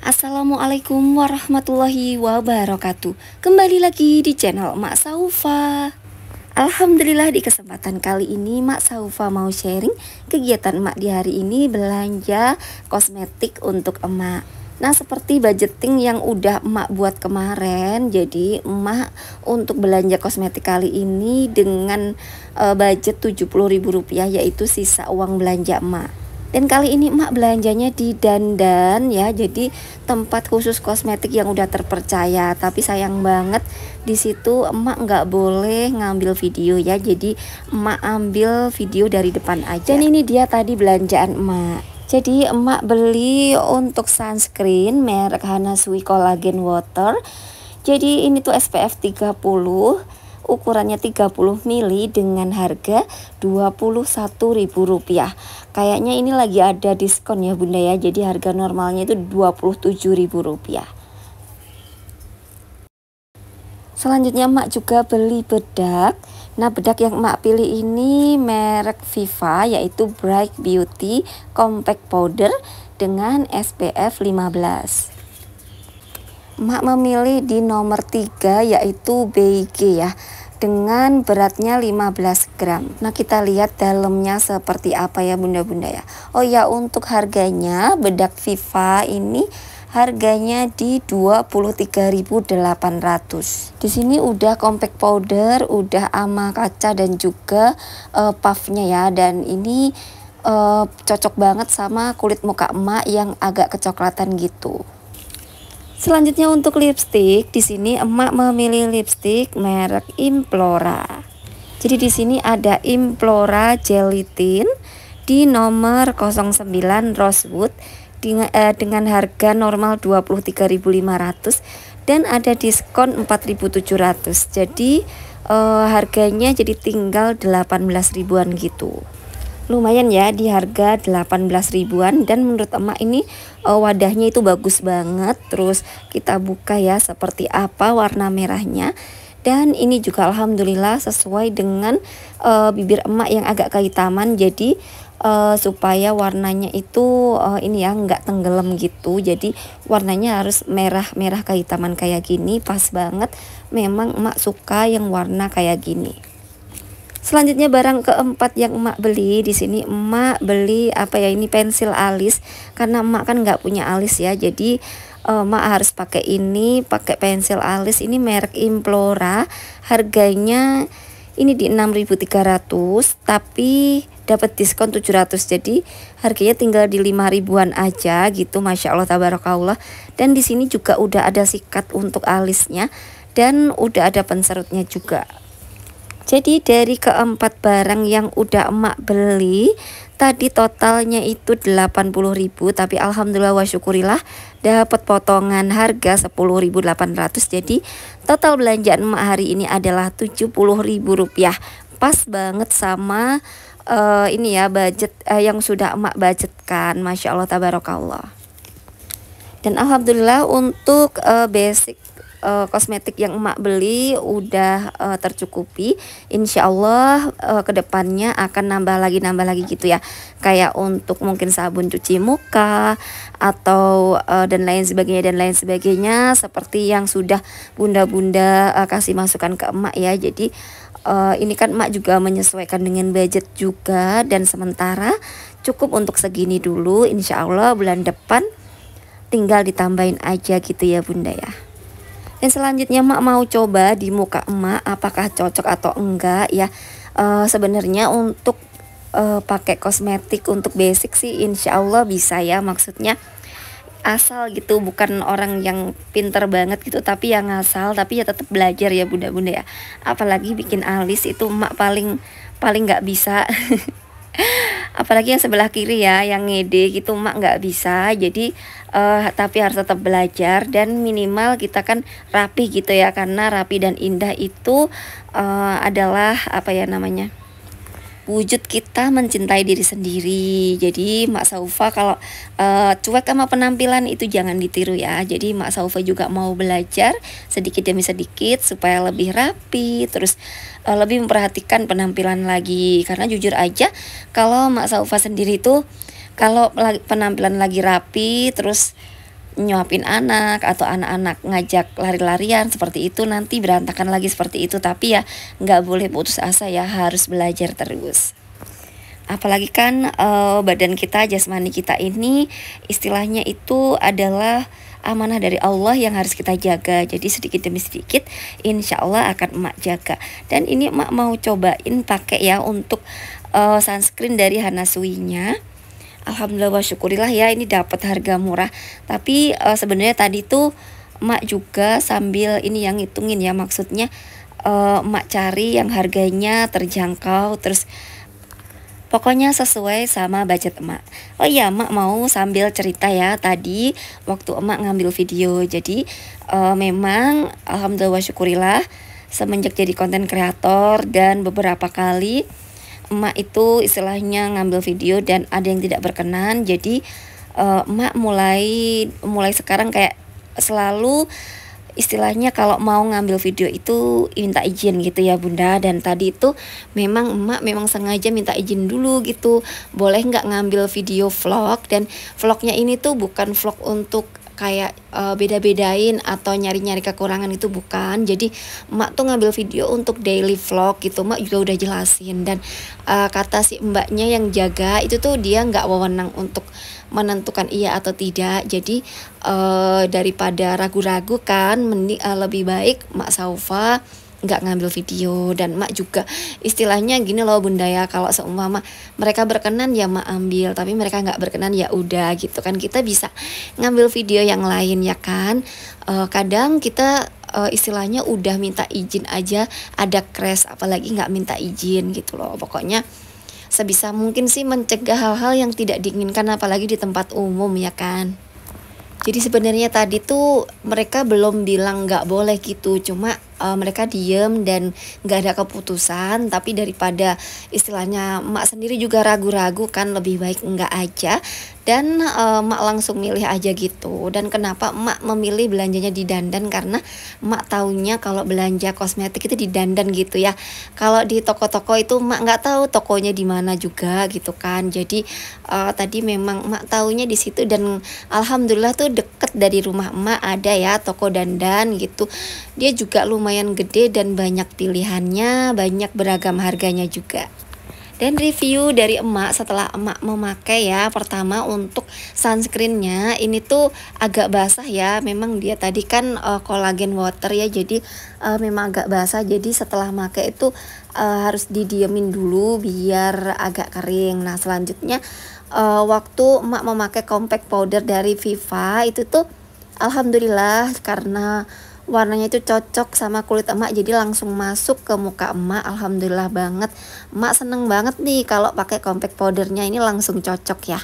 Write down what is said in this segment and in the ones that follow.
Assalamualaikum warahmatullahi wabarakatuh Kembali lagi di channel Mak Saufa Alhamdulillah di kesempatan kali ini Mak Saufa mau sharing Kegiatan Mak di hari ini belanja kosmetik untuk emak Nah seperti budgeting yang udah emak buat kemarin Jadi emak untuk belanja kosmetik kali ini dengan eh, budget rp rupiah, yaitu sisa uang belanja emak dan kali ini emak belanjanya di Dandan ya, jadi tempat khusus kosmetik yang udah terpercaya. Tapi sayang banget di situ emak nggak boleh ngambil video ya, jadi emak ambil video dari depan aja. Dan ini dia tadi belanjaan emak. Jadi emak beli untuk sunscreen merek Hanasui Collagen Water. Jadi ini tuh SPF 30 ukurannya 30 mili dengan harga Rp21.000. Kayaknya ini lagi ada diskon ya Bunda ya. Jadi harga normalnya itu Rp27.000. Selanjutnya emak juga beli bedak. Nah, bedak yang emak pilih ini merek Viva yaitu Bright Beauty Compact Powder dengan SPF 15. emak memilih di nomor 3 yaitu BG ya dengan beratnya 15 gram. Nah, kita lihat dalamnya seperti apa ya Bunda-bunda ya. Oh ya, untuk harganya bedak Viva ini harganya di 23.800. Di sini udah compact powder, udah ama kaca dan juga uh, puffnya ya dan ini uh, cocok banget sama kulit muka emak yang agak kecoklatan gitu. Selanjutnya untuk lipstick, di sini emak memilih lipstick merek Implora. Jadi di sini ada Implora Gelatin di nomor 09 Rosewood dengan, eh, dengan harga normal 23.500 dan ada diskon 4.700. Jadi eh, harganya jadi tinggal 18 ribuan gitu lumayan ya di harga 18 ribuan dan menurut emak ini uh, wadahnya itu bagus banget terus kita buka ya seperti apa warna merahnya dan ini juga alhamdulillah sesuai dengan uh, bibir emak yang agak kehitaman jadi uh, supaya warnanya itu uh, ini ya nggak tenggelam gitu jadi warnanya harus merah-merah kehitaman kayak gini pas banget memang emak suka yang warna kayak gini Selanjutnya barang keempat yang emak beli di sini emak beli apa ya ini pensil alis karena emak kan nggak punya alis ya jadi eh, emak harus pakai ini pakai pensil alis ini merek Implora harganya ini di 6.300 tapi dapat diskon 700 jadi harganya tinggal di lima ribuan aja gitu Masya Allah tabarakallah dan di sini juga udah ada sikat untuk alisnya dan udah ada penserutnya juga jadi dari keempat barang yang udah emak beli Tadi totalnya itu 80.000 Tapi alhamdulillah wa syukurillah Dapat potongan harga 10.800 Jadi total belanjaan emak hari ini adalah rp 70.000 rupiah Pas banget sama uh, ini ya budget uh, yang sudah emak budgetkan Masya Allah tabarakallah dan alhamdulillah untuk uh, basic uh, kosmetik yang emak beli udah uh, tercukupi insya Allah uh, eh, kedepannya akan nambah lagi nambah lagi gitu ya kayak untuk mungkin sabun cuci muka atau uh, dan lain sebagainya dan lain sebagainya seperti yang sudah bunda-bunda uh, kasih masukan ke emak ya jadi uh, ini kan emak juga menyesuaikan dengan budget juga dan sementara cukup untuk segini dulu insya Allah bulan depan tinggal ditambahin aja gitu ya bunda ya dan selanjutnya mak mau coba di muka emak apakah cocok atau enggak ya Uh, sebenarnya untuk uh, pakai kosmetik untuk basic sih insya Allah bisa ya maksudnya asal gitu bukan orang yang pinter banget gitu tapi yang asal tapi ya tetap belajar ya bunda-bunda ya apalagi bikin alis itu emak paling paling nggak bisa apalagi yang sebelah kiri ya yang ngede gitu mak nggak bisa jadi uh, tapi harus tetap belajar dan minimal kita kan rapi gitu ya karena rapi dan indah itu uh, adalah apa ya namanya wujud kita mencintai diri sendiri. Jadi Mak Saufa kalau uh, cuek sama penampilan itu jangan ditiru ya. Jadi Mak Saufa juga mau belajar sedikit demi sedikit supaya lebih rapi, terus uh, lebih memperhatikan penampilan lagi. Karena jujur aja kalau Mak Saufa sendiri itu kalau penampilan lagi rapi, terus nyuapin anak atau anak-anak ngajak lari-larian seperti itu nanti berantakan lagi seperti itu tapi ya nggak boleh putus asa ya harus belajar terus apalagi kan uh, badan kita jasmani kita ini istilahnya itu adalah amanah dari Allah yang harus kita jaga jadi sedikit demi sedikit insya Allah akan emak jaga dan ini emak mau cobain pakai ya untuk uh, sunscreen dari Hanasuinya alhamdulillah wa syukurillah ya ini dapat harga murah tapi uh, sebenarnya tadi tuh emak juga sambil ini yang ngitungin ya maksudnya uh, emak cari yang harganya terjangkau terus Pokoknya sesuai sama budget emak. Oh iya, emak mau sambil cerita ya tadi waktu emak ngambil video. Jadi uh, memang alhamdulillah syukurillah semenjak jadi konten kreator dan beberapa kali emak itu istilahnya ngambil video dan ada yang tidak berkenan jadi uh, emak mulai mulai sekarang kayak selalu istilahnya kalau mau ngambil video itu minta izin gitu ya bunda dan tadi itu memang emak memang sengaja minta izin dulu gitu boleh nggak ngambil video vlog dan vlognya ini tuh bukan vlog untuk kayak uh, beda-bedain atau nyari-nyari kekurangan itu bukan. Jadi emak tuh ngambil video untuk daily vlog gitu. Emak juga udah jelasin dan uh, kata si mbaknya yang jaga itu tuh dia nggak wewenang untuk menentukan iya atau tidak. Jadi uh, daripada ragu-ragu kan, uh, lebih baik mak Saufa nggak ngambil video dan mak juga istilahnya gini loh bunda ya kalau seumpama mereka berkenan ya mak ambil tapi mereka nggak berkenan ya udah gitu kan kita bisa ngambil video yang lain ya kan uh, kadang kita uh, istilahnya udah minta izin aja ada crash apalagi nggak minta izin gitu loh pokoknya sebisa mungkin sih mencegah hal-hal yang tidak diinginkan apalagi di tempat umum ya kan jadi sebenarnya tadi tuh mereka belum bilang nggak boleh gitu cuma uh, mereka diem dan nggak ada keputusan tapi daripada istilahnya mak sendiri juga ragu-ragu kan lebih baik nggak aja dan uh, mak langsung milih aja gitu dan kenapa mak memilih belanjanya di dandan karena mak taunya kalau belanja kosmetik itu di dandan gitu ya kalau di toko-toko itu mak nggak tahu tokonya di mana juga gitu kan jadi uh, tadi memang mak taunya di situ dan alhamdulillah tuh deket dari rumah emak ada ya toko dandan gitu dia juga lumayan lumayan gede dan banyak pilihannya, banyak beragam harganya juga. Dan review dari emak setelah emak memakai ya Pertama untuk sunscreennya ini tuh agak basah ya Memang dia tadi kan uh, eh, kolagen water ya Jadi uh, memang agak basah Jadi setelah pakai itu uh, harus didiemin dulu biar agak kering Nah selanjutnya uh, waktu emak memakai compact powder dari Viva Itu tuh Alhamdulillah karena warnanya itu cocok sama kulit emak jadi langsung masuk ke muka emak alhamdulillah banget emak seneng banget nih kalau pakai compact powdernya ini langsung cocok ya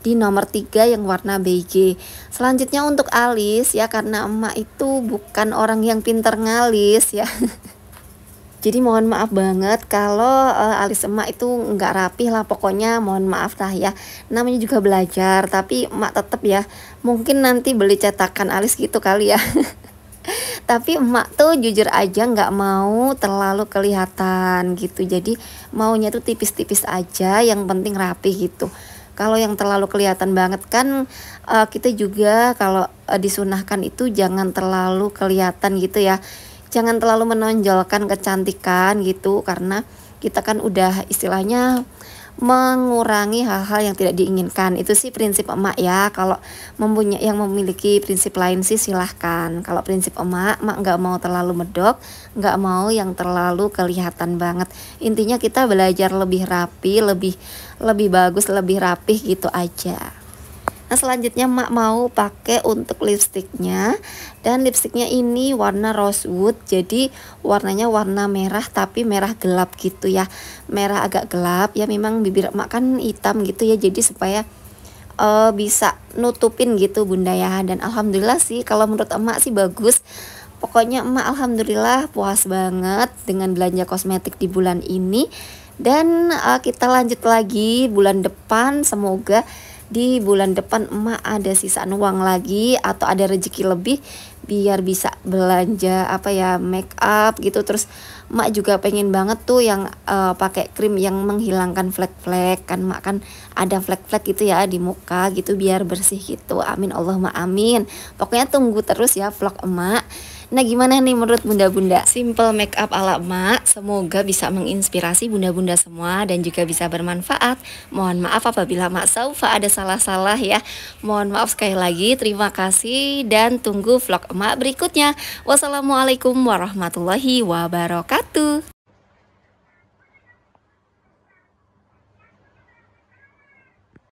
di nomor 3 yang warna beige selanjutnya untuk alis ya karena emak itu bukan orang yang pinter ngalis ya jadi mohon maaf banget kalau uh, alis emak itu nggak rapih lah pokoknya mohon maaf lah ya namanya juga belajar tapi emak tetap ya mungkin nanti beli cetakan alis gitu kali ya tapi emak tuh jujur aja nggak mau terlalu kelihatan gitu jadi maunya tuh tipis-tipis aja yang penting rapi gitu kalau yang terlalu kelihatan banget kan uh, kita juga kalau uh, disunahkan itu jangan terlalu kelihatan gitu ya jangan terlalu menonjolkan kecantikan gitu karena kita kan udah istilahnya mengurangi hal-hal yang tidak diinginkan itu sih prinsip emak ya kalau mempunyai yang memiliki prinsip lain sih silahkan kalau prinsip emak emak nggak mau terlalu medok nggak mau yang terlalu kelihatan banget intinya kita belajar lebih rapi lebih lebih bagus lebih rapih gitu aja Nah selanjutnya mak mau pakai untuk lipstiknya dan lipstiknya ini warna rosewood jadi warnanya warna merah tapi merah gelap gitu ya merah agak gelap ya memang bibir mak kan hitam gitu ya jadi supaya uh, bisa nutupin gitu bunda ya dan alhamdulillah sih kalau menurut emak sih bagus pokoknya emak alhamdulillah puas banget dengan belanja kosmetik di bulan ini dan uh, kita lanjut lagi bulan depan semoga di bulan depan emak ada sisaan uang lagi atau ada rezeki lebih biar bisa belanja apa ya make up gitu terus emak juga pengen banget tuh yang uh, pakai krim yang menghilangkan flek-flek kan emak kan ada flek-flek gitu ya di muka gitu biar bersih gitu amin allah Allahumma amin pokoknya tunggu terus ya vlog emak Nah gimana nih menurut bunda-bunda? Simple makeup ala emak, semoga bisa menginspirasi bunda-bunda semua dan juga bisa bermanfaat. Mohon maaf apabila mak saufa ada salah-salah ya. Mohon maaf sekali lagi, terima kasih dan tunggu vlog emak berikutnya. Wassalamualaikum warahmatullahi wabarakatuh.